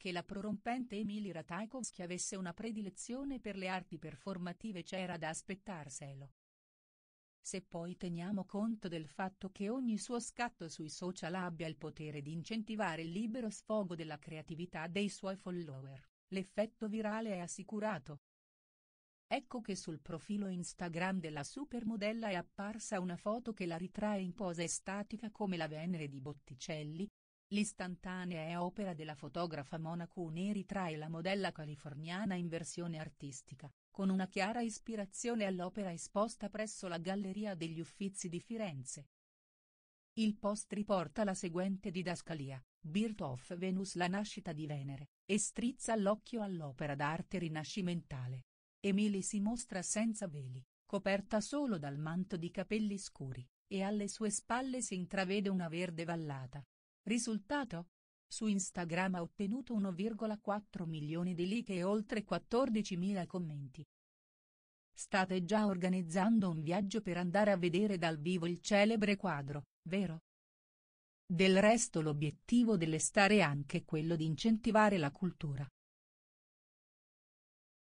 Che la prorompente Emily Ratajkowski avesse una predilezione per le arti performative c'era da aspettarselo. Se poi teniamo conto del fatto che ogni suo scatto sui social abbia il potere di incentivare il libero sfogo della creatività dei suoi follower, l'effetto virale è assicurato. Ecco che sul profilo Instagram della supermodella è apparsa una foto che la ritrae in posa estatica come la Venere di Botticelli, L'istantanea è opera della fotografa Mona Cuneri trae la modella californiana in versione artistica, con una chiara ispirazione all'opera esposta presso la Galleria degli Uffizi di Firenze. Il post riporta la seguente didascalia, Birth of Venus la nascita di Venere, e strizza l'occhio all'opera d'arte rinascimentale. Emily si mostra senza veli, coperta solo dal manto di capelli scuri, e alle sue spalle si intravede una verde vallata, Risultato? Su Instagram ha ottenuto 1,4 milioni di like e oltre 14.000 commenti. State già organizzando un viaggio per andare a vedere dal vivo il celebre quadro, vero? Del resto l'obiettivo dell'estare è anche quello di incentivare la cultura,